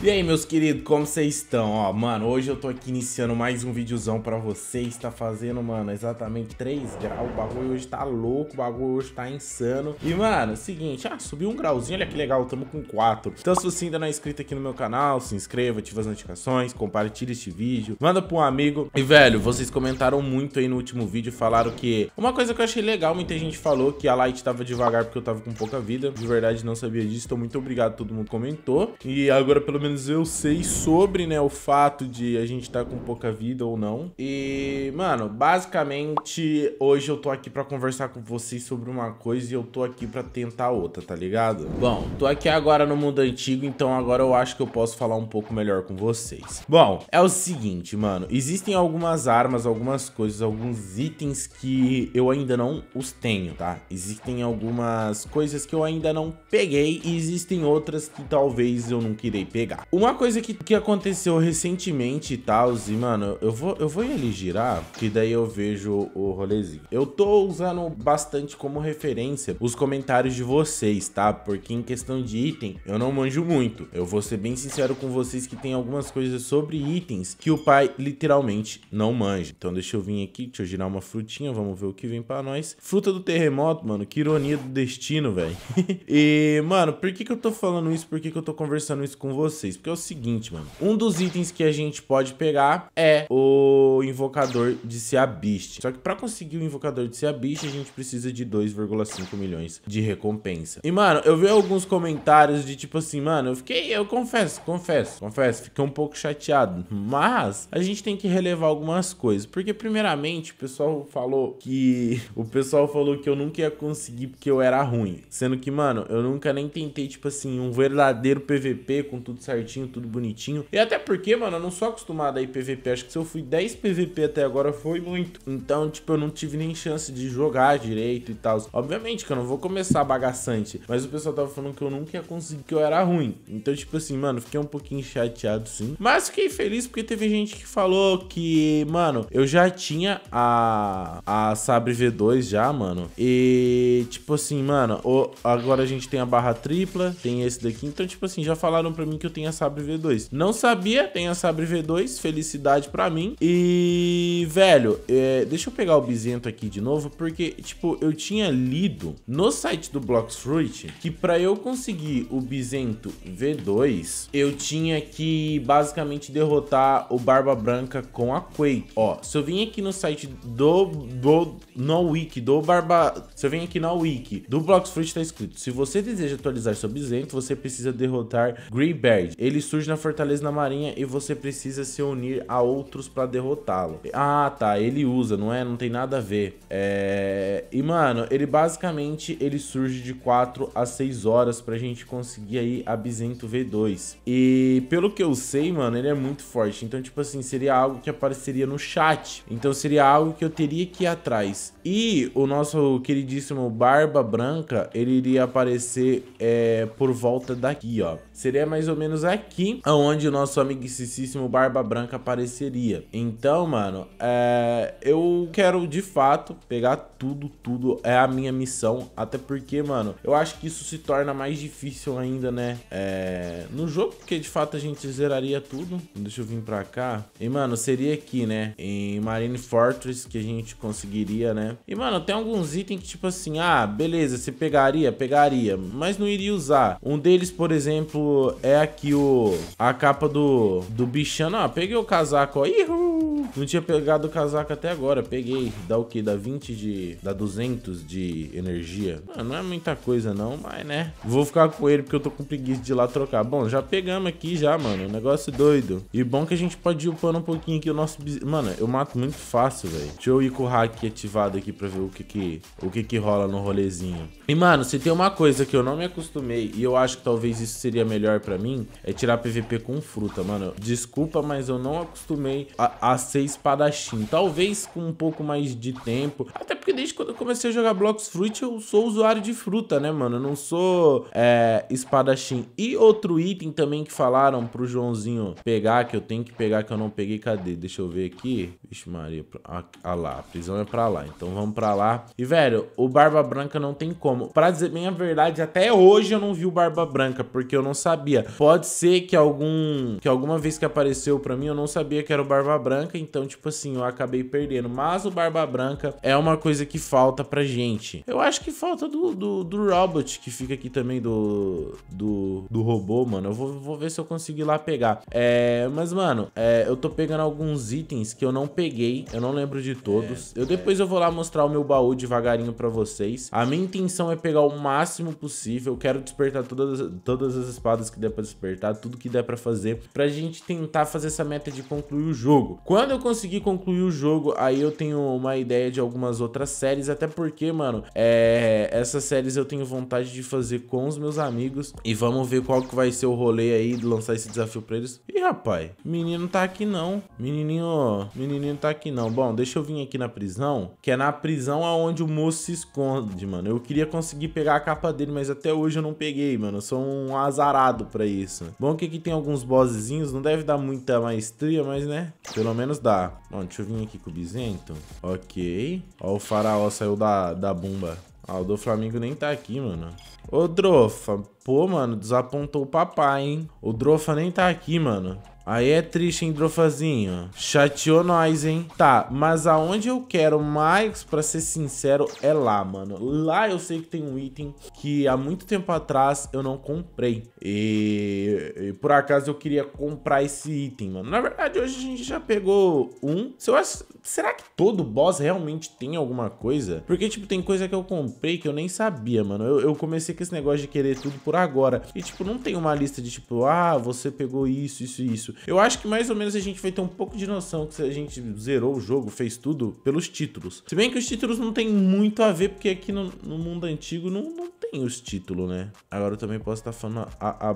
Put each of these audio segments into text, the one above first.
E aí, meus queridos, como vocês estão? Ó, mano, hoje eu tô aqui iniciando mais um videozão pra vocês. Tá fazendo, mano, exatamente 3 graus. O bagulho hoje tá louco, o bagulho hoje tá insano. E, mano, seguinte, ah, subiu um grauzinho, olha que legal, tamo com 4. Então, se você ainda não é inscrito aqui no meu canal, se inscreva, ativa as notificações, compartilha este vídeo, manda pra um amigo. E, velho, vocês comentaram muito aí no último vídeo, falaram que... Uma coisa que eu achei legal, muita gente falou que a Light tava devagar porque eu tava com pouca vida. De verdade, não sabia disso, então muito obrigado a todo mundo que comentou. E agora, pelo menos menos eu sei sobre, né, o fato de a gente tá com pouca vida ou não. E, mano, basicamente hoje eu tô aqui para conversar com vocês sobre uma coisa e eu tô aqui para tentar outra, tá ligado? Bom, tô aqui agora no mundo antigo, então agora eu acho que eu posso falar um pouco melhor com vocês. Bom, é o seguinte, mano, existem algumas armas, algumas coisas, alguns itens que eu ainda não os tenho, tá? Existem algumas coisas que eu ainda não peguei e existem outras que talvez eu não irei pegar girar. Uma coisa que, que aconteceu recentemente e tal, e mano, eu vou, eu vou ele girar, que daí eu vejo o rolezinho. Eu tô usando bastante como referência os comentários de vocês, tá? Porque em questão de item, eu não manjo muito. Eu vou ser bem sincero com vocês que tem algumas coisas sobre itens que o pai literalmente não manja. Então deixa eu vir aqui, deixa eu girar uma frutinha, vamos ver o que vem pra nós. Fruta do terremoto, mano, que ironia do destino, velho. e, mano, por que que eu tô falando isso? Por que que eu tô conversando isso com vocês? vocês, porque é o seguinte, mano. Um dos itens que a gente pode pegar é o invocador de Seabist. Só que pra conseguir o invocador de Seabist, a gente precisa de 2,5 milhões de recompensa. E, mano, eu vi alguns comentários de tipo assim, mano, eu fiquei, eu confesso, confesso, confesso, fiquei um pouco chateado. Mas a gente tem que relevar algumas coisas. Porque, primeiramente, o pessoal falou que. O pessoal falou que eu nunca ia conseguir porque eu era ruim. Sendo que, mano, eu nunca nem tentei, tipo assim, um verdadeiro PVP com tudo certo certinho, tudo bonitinho. E até porque, mano, eu não sou acostumado a ir PVP. Acho que se eu fui 10 PVP até agora foi muito. Então, tipo, eu não tive nem chance de jogar direito e tal. Obviamente que eu não vou começar bagaçante. Mas o pessoal tava falando que eu nunca ia conseguir, que eu era ruim. Então, tipo assim, mano, fiquei um pouquinho chateado sim. Mas fiquei feliz porque teve gente que falou que, mano, eu já tinha a, a Sabre V2 já, mano. E, tipo assim, mano, o, agora a gente tem a barra tripla, tem esse daqui. Então, tipo assim, já falaram pra mim que eu tenho a Sabre V2. Não sabia, tem a Sabre V2, felicidade pra mim. E, velho, é, deixa eu pegar o Bizento aqui de novo, porque, tipo, eu tinha lido no site do Fruit que pra eu conseguir o Bizento V2, eu tinha que basicamente derrotar o Barba Branca com a Quake. Ó, se eu vim aqui no site do, do no wiki do Barba, se eu vim aqui na wiki do Fruit tá escrito: "Se você deseja atualizar seu Bizento, você precisa derrotar Grey Bird". Ele surge na fortaleza da marinha e você precisa se unir a outros para derrotá-lo. Ah, tá, ele usa, não é? Não tem nada a ver. É... E, mano, ele basicamente, ele surge de 4 a 6 horas pra gente conseguir aí a Bizento V2. E pelo que eu sei, mano, ele é muito forte. Então, tipo assim, seria algo que apareceria no chat. Então seria algo que eu teria que ir atrás. E o nosso queridíssimo Barba Branca, ele iria aparecer é, por volta daqui, ó. Seria mais ou menos aqui, aonde o nosso amiguíssimo Barba Branca apareceria. Então, mano, é... eu quero de fato pegar tudo, tudo. É a minha missão. Até porque, mano, eu acho que isso se torna mais difícil ainda, né? É... No jogo, porque de fato a gente zeraria tudo. Deixa eu vir pra cá. E, mano, seria aqui, né? Em Marine Fortress que a gente conseguiria, né? E, mano, tem alguns itens que, tipo assim, ah, beleza, você pegaria? Pegaria. Mas não iria usar. Um deles, por exemplo, é aqui aqui o... A capa do, do bichano. Ah, peguei o casaco, ó. Ihu! Não tinha pegado o casaco até agora. Peguei. Dá o quê? Dá 20 de... Dá 200 de energia. Ah, não é muita coisa não, mas né. Vou ficar com ele porque eu tô com preguiça de ir lá trocar. Bom, já pegamos aqui já, mano. Negócio doido. E bom que a gente pode ir upando um pouquinho aqui o nosso... Mano, eu mato muito fácil, velho. Deixa eu ir com o hack ativado aqui pra ver o que que... O que que rola no rolezinho. E, mano, se tem uma coisa que eu não me acostumei e eu acho que talvez isso seria melhor pra mim, é tirar PVP com fruta, mano. Desculpa, mas eu não acostumei a, a ser espadachim. Talvez com um pouco mais de tempo. Até porque desde quando eu comecei a jogar Blocks Fruit, eu sou usuário de fruta, né, mano? Eu não sou é, espadachim. E outro item também que falaram pro Joãozinho pegar, que eu tenho que pegar, que eu não peguei. Cadê? Deixa eu ver aqui. Vixe Maria. Ah, ah lá, a prisão é pra lá. Então vamos pra lá. E, velho, o Barba Branca não tem como. Pra dizer bem a verdade, até hoje eu não vi o Barba Branca, porque eu não sabia. Pode ser que algum que alguma vez que apareceu para mim eu não sabia que era o Barba Branca, então tipo assim, eu acabei perdendo, mas o Barba Branca é uma coisa que falta pra gente. Eu acho que falta do, do, do Robot, que fica aqui também do, do, do robô, mano. Eu vou, vou ver se eu ir lá pegar. É, mas, mano, é, eu tô pegando alguns itens que eu não peguei, eu não lembro de todos. É, eu é. depois eu vou lá mostrar o meu baú devagarinho pra vocês. A minha intenção é pegar o máximo possível, eu quero despertar todas, todas as espadas que der pra despertar acertar tudo que der para fazer para a gente tentar fazer essa meta de concluir o jogo. Quando eu conseguir concluir o jogo, aí eu tenho uma ideia de algumas outras séries, até porque, mano, é... essas séries eu tenho vontade de fazer com os meus amigos e vamos ver qual que vai ser o rolê aí de lançar esse desafio para eles. Ih, rapaz, menino tá aqui não. Menininho, menininho tá aqui não. Bom, deixa eu vir aqui na prisão, que é na prisão aonde o moço se esconde, mano. Eu queria conseguir pegar a capa dele, mas até hoje eu não peguei, mano. Eu sou um azarado pra isso mano. Né? Bom que aqui tem alguns bossezinhos, não deve dar muita maestria, mas né, pelo menos dá. Bom, deixa eu vir aqui com o Bizento. Ok. Ó, o faraó saiu da, da bomba. Ah, o do Flamengo nem tá aqui, mano. Ô, Drofa. Pô, mano, desapontou o papai, hein? O Drofa nem tá aqui, mano. Aí é triste, hein, Drofazinho? Chateou nós, hein? Tá, mas aonde eu quero mais, pra ser sincero, é lá, mano. Lá eu sei que tem um item que há muito tempo atrás eu não comprei. E, e por acaso eu queria comprar esse item, mano. Na verdade, hoje a gente já pegou um. Se eu acho... Será que todo boss realmente tem alguma coisa? Porque, tipo, tem coisa que eu comprei que eu nem sabia, mano. Eu, eu comecei com esse negócio de querer tudo por agora. E, tipo, não tem uma lista de, tipo, ah, você pegou isso, isso e isso. Eu acho que mais ou menos a gente vai ter um pouco de noção que a gente zerou o jogo, fez tudo pelos títulos. Se bem que os títulos não tem muito a ver, porque aqui no, no mundo antigo não, não tem os títulos, né? Agora eu também posso estar tá falando a, a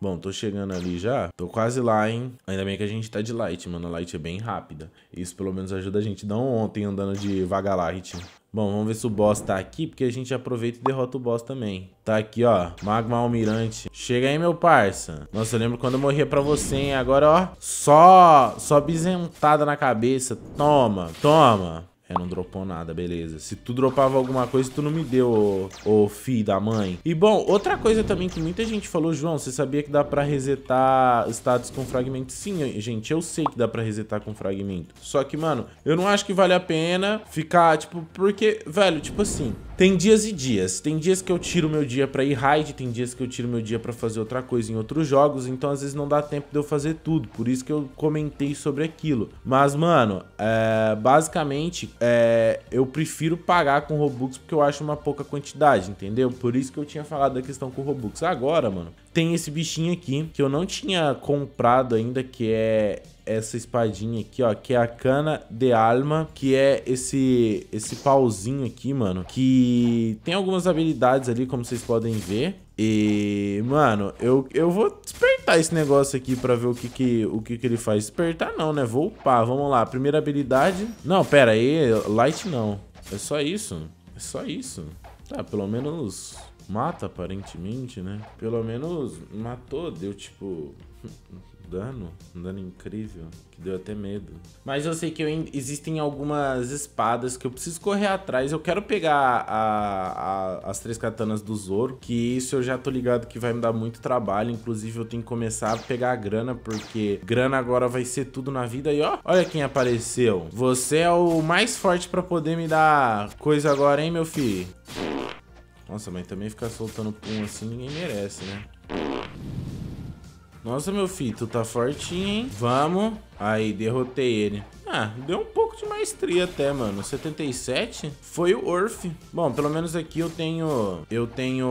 Bom, tô chegando ali já. Tô quase lá, hein? Ainda bem que a gente tá de light, mano. A light é bem rápida. Isso pelo menos ajuda a gente. Não ontem andando de vagalight. Bom, vamos ver se o boss tá aqui, porque a gente aproveita e derrota o boss também. Tá aqui, ó. Magma Almirante. Chega aí, meu parça. Nossa, eu lembro quando eu morria pra você, hein? Agora, ó. Só, só bisentada na cabeça. Toma, toma. É, não dropou nada, beleza. Se tu dropava alguma coisa, tu não me deu, ô, ô filho da mãe. E, bom, outra coisa também que muita gente falou, João, você sabia que dá pra resetar status com fragmento? Sim, gente, eu sei que dá pra resetar com fragmento. Só que, mano, eu não acho que vale a pena ficar, tipo, porque, velho, tipo assim, tem dias e dias. Tem dias que eu tiro meu dia pra ir raid, tem dias que eu tiro meu dia pra fazer outra coisa em outros jogos, então às vezes não dá tempo de eu fazer tudo. Por isso que eu comentei sobre aquilo. Mas, mano, é, basicamente, é, eu prefiro pagar com Robux porque eu acho uma pouca quantidade, entendeu? Por isso que eu tinha falado da questão com Robux. Agora, mano, tem esse bichinho aqui que eu não tinha comprado ainda, que é essa espadinha aqui, ó, que é a cana de alma, que é esse esse pauzinho aqui, mano, que tem algumas habilidades ali, como vocês podem ver. E, mano, eu, eu vou despertar esse negócio aqui pra ver o que que, o que que ele faz. Despertar não, né? Vou upar, vamos lá. Primeira habilidade... Não, pera aí, light não. É só isso? É só isso? Tá, pelo menos mata aparentemente, né? Pelo menos matou, deu tipo dano, um dano incrível, que deu até medo. Mas eu sei que eu existem algumas espadas que eu preciso correr atrás. Eu quero pegar a, a, as três katanas do Zoro, que isso eu já tô ligado que vai me dar muito trabalho. Inclusive, eu tenho que começar a pegar a grana, porque grana agora vai ser tudo na vida. E ó, olha quem apareceu. Você é o mais forte pra poder me dar coisa agora, hein, meu filho? Nossa, mas também ficar soltando pum assim ninguém merece, né? Nossa, meu filho, tu tá fortinho, hein? Vamos. Aí, derrotei ele. Ah, deu um pouco pouco de maestria até, mano. 77 foi o Earth. Bom, pelo menos aqui eu tenho eu tenho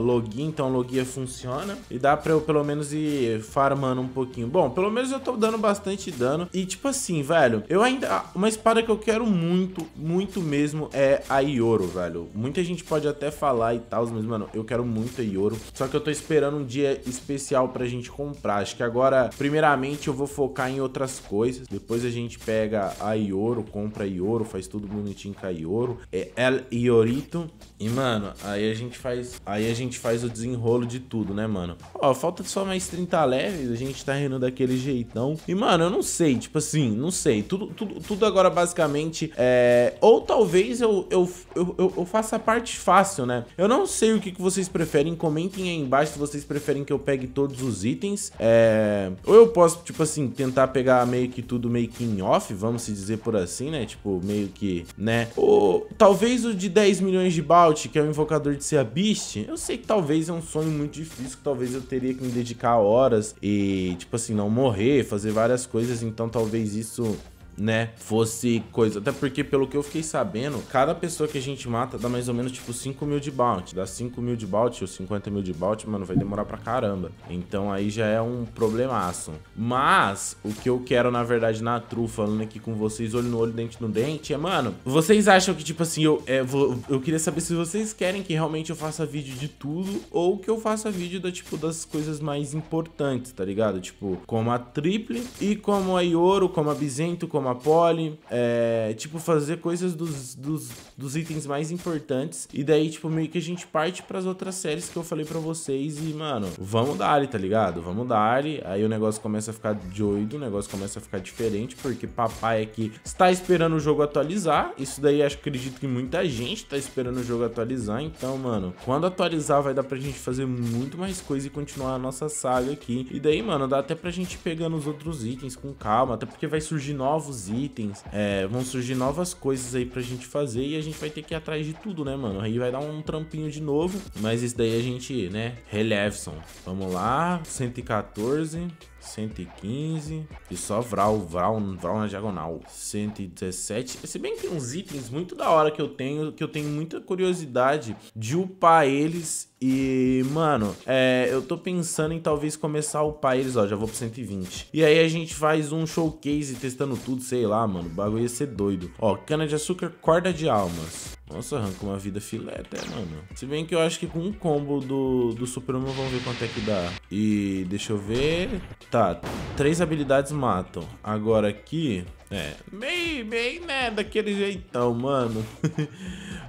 login, então logia funciona. E dá pra eu pelo menos ir farmando um pouquinho. Bom, pelo menos eu tô dando bastante dano. E tipo assim, velho, eu ainda... Ah, uma espada que eu quero muito, muito mesmo é a Ioro, velho. Muita gente pode até falar e tal, mas, mano, eu quero muito a Ioro. Só que eu tô esperando um dia especial pra gente comprar. Acho que agora, primeiramente, eu vou focar em outras coisas. Depois a gente pega a Ioro Ioro, compra Ioro, faz tudo bonitinho com a Ioro. É El Iorito. E, mano, aí a gente faz. Aí a gente faz o desenrolo de tudo, né, mano? Ó, falta só mais 30 leves, a gente tá rindo daquele jeitão. E, mano, eu não sei, tipo assim, não sei. Tudo, tudo, tudo agora basicamente é. Ou talvez eu, eu, eu, eu, eu faça a parte fácil, né? Eu não sei o que, que vocês preferem. Comentem aí embaixo se vocês preferem que eu pegue todos os itens. É. Ou eu posso, tipo assim, tentar pegar meio que tudo meio que em off, vamos se dizer por por assim, né? Tipo, meio que, né? Ou talvez o de 10 milhões de Balt, que é o invocador de Sea Beast, eu sei que talvez é um sonho muito difícil, que talvez eu teria que me dedicar horas e, tipo assim, não morrer, fazer várias coisas, então talvez isso né, fosse coisa. Até porque, pelo que eu fiquei sabendo, cada pessoa que a gente mata dá mais ou menos tipo 5 mil de bounty. Dá 5 mil de bounty ou 50 mil de bounty, mano, vai demorar pra caramba. Então aí já é um problemaço. Mas o que eu quero, na verdade, na tru, falando aqui com vocês, olho no olho, dente no dente, é, mano, vocês acham que, tipo assim, eu, é, vou, eu queria saber se vocês querem que realmente eu faça vídeo de tudo ou que eu faça vídeo da, tipo, das coisas mais importantes, tá ligado? Tipo, como a triple e como a Ioro, como a Bizento, como a uma pole, é, tipo, fazer coisas dos, dos, dos, itens mais importantes. E daí, tipo, meio que a gente parte pras outras séries que eu falei pra vocês e, mano, vamos dar tá ligado? Vamos dar Aí o negócio começa a ficar doido, o negócio começa a ficar diferente, porque papai aqui é está esperando o jogo atualizar. Isso daí acho que acredito que muita gente tá esperando o jogo atualizar. Então, mano, quando atualizar vai dar pra gente fazer muito mais coisa e continuar a nossa saga aqui. E daí, mano, dá até pra gente pegando os outros itens com calma, até porque vai surgir novos novos itens, é, vão surgir novas coisas aí pra gente fazer e a gente vai ter que ir atrás de tudo, né, mano? Aí vai dar um trampinho de novo, mas isso daí a gente, né, Relevson. Vamos lá, 114. 115. E só Vral, Vral, Vral na diagonal. 117. Se bem que tem uns itens muito da hora que eu tenho, que eu tenho muita curiosidade de upar eles e, mano, é, eu tô pensando em talvez começar a upar eles, ó, já vou pro 120. E aí a gente faz um showcase testando tudo, sei lá, mano, o bagulho ia ser doido. Ó, cana-de-açúcar, corda de almas. Nossa, arranca uma vida filé até, mano. Se bem que eu acho que com um combo do, do Supremo vamos ver quanto é que dá. E deixa eu ver... Tá, três habilidades matam. Agora aqui... É, meio, meio, né, daquele jeitão, mano.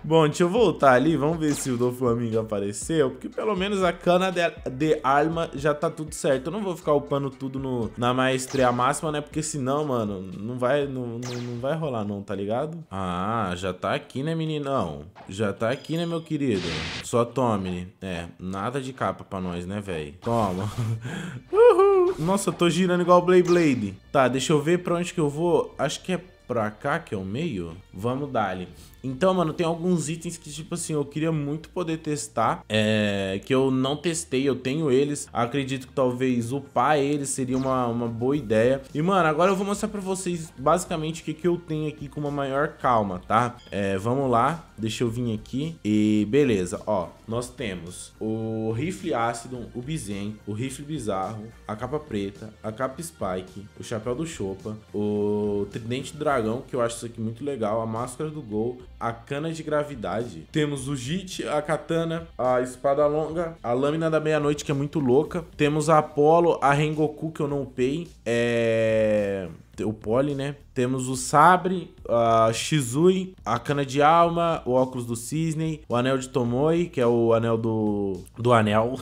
Bom, deixa eu voltar ali, vamos ver se o do Flamingo apareceu, porque pelo menos a cana de, de arma já tá tudo certo. Eu não vou ficar upando tudo no, na maestria máxima, né? Porque senão, mano, não vai, não, não, não vai rolar não, tá ligado? Ah, já tá aqui, né, meninão? Já tá aqui, né, meu querido? Só tome. É, nada de capa pra nós, né, velho? Toma. Uhul. Nossa, eu tô girando igual o Blade Blade. Tá, deixa eu ver pra onde que eu vou. Acho que é pra cá, que é o meio, vamos dali. Então, mano, tem alguns itens que, tipo assim, eu queria muito poder testar, é, que eu não testei, eu tenho eles. Acredito que talvez upar eles seria uma, uma boa ideia. E, mano, agora eu vou mostrar pra vocês basicamente o que, que eu tenho aqui com uma maior calma, tá? É, vamos lá. Deixa eu vir aqui e beleza, ó. Nós temos o rifle ácido, o bizen, o rifle bizarro, a capa preta, a capa spike, o chapéu do chopa, o tridente do dragão, que eu acho isso aqui muito legal, a máscara do gol, a cana de gravidade. Temos o JIT, a katana, a espada longa, a lâmina da meia-noite, que é muito louca. Temos a Apollo, a Rengoku, que eu não upei. É o pole, né? Temos o sabre, a Shizui, a Cana de Alma, o Óculos do Cisne, o Anel de Tomoi, que é o anel do, do anel.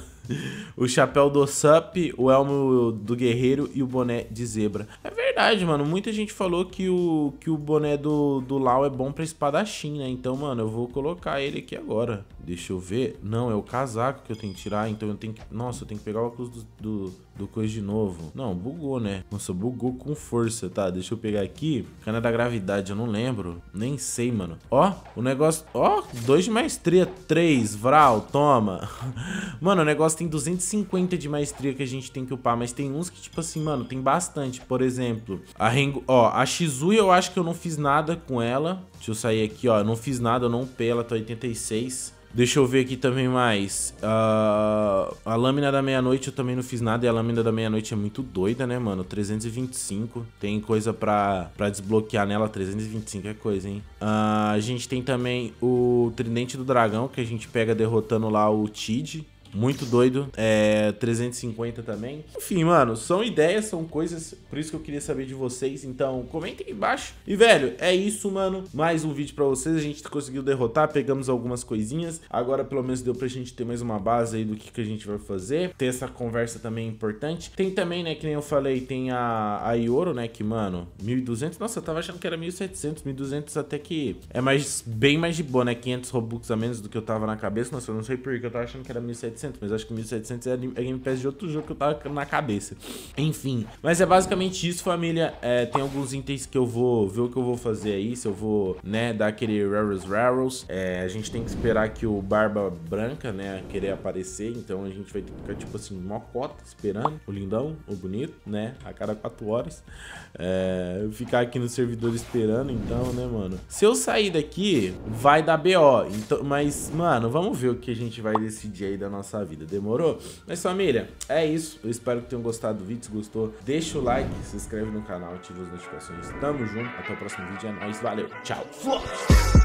o chapéu do Sup, o elmo do guerreiro e o boné de zebra. É verdade, mano. Muita gente falou que o, que o boné do, do Lau é bom pra espadachim, né? Então, mano, eu vou colocar ele aqui agora. Deixa eu ver. Não, é o casaco que eu tenho que tirar. Então eu tenho que. Nossa, eu tenho que pegar o óculos do, do, do coisa de novo. Não, bugou, né? Nossa, bugou com força, tá? Deixa eu pegar aqui. Cana da gravidade eu não lembro. Nem sei, mano. Ó, o negócio... Ó, 2 de maestria, 3. Vral, toma. mano, o negócio tem 250 de maestria que a gente tem que upar, mas tem uns que, tipo assim, mano, tem bastante. Por exemplo, a Rengo... Ó, a Shizui eu acho que eu não fiz nada com ela. Deixa eu sair aqui, ó. Eu não fiz nada, eu não upei, ela tá 86. Deixa eu ver aqui também mais. Uh, a Lâmina da Meia-Noite eu também não fiz nada. E a Lâmina da Meia-Noite é muito doida, né, mano? 325. Tem coisa pra, pra desbloquear nela. 325 é coisa, hein? Uh, a gente tem também o Tridente do Dragão, que a gente pega derrotando lá o Tid. Muito doido. É, 350 também. Enfim, mano, são ideias, são coisas. Por isso que eu queria saber de vocês. Então, comentem aqui embaixo. E, velho, é isso, mano. Mais um vídeo pra vocês. A gente conseguiu derrotar, pegamos algumas coisinhas. Agora, pelo menos, deu pra gente ter mais uma base aí do que, que a gente vai fazer. Ter essa conversa também é importante. Tem também, né, que nem eu falei, tem a, a Ioro, né, que, mano, 1.200. Nossa, eu tava achando que era 1.700, 1.200 até que é mais bem mais de boa, né? 500 Robux a menos do que eu tava na cabeça. Nossa, eu não sei por que eu tava achando que era 1.700. 1700, mas acho que 1700 é Game é Pass de outro jogo que eu tava na cabeça. Enfim, mas é basicamente isso, família. É, tem alguns itens que eu vou ver o que eu vou fazer aí, se eu vou, né, dar aquele Raros Raros. É, a gente tem que esperar que o Barba Branca, né, querer aparecer, então a gente vai ter que ficar, tipo assim, mocota esperando o lindão, o bonito, né, a cada quatro horas. É, ficar aqui no servidor esperando, então, né, mano. Se eu sair daqui, vai dar BO, então, mas, mano, vamos ver o que a gente vai decidir aí da nossa nossa vida. Demorou? Mas família, é isso. Eu espero que tenham gostado do vídeo. Se gostou, deixa o like, se inscreve no canal, ativa as notificações. Tamo junto. Até o próximo vídeo. É nóis. Valeu. Tchau.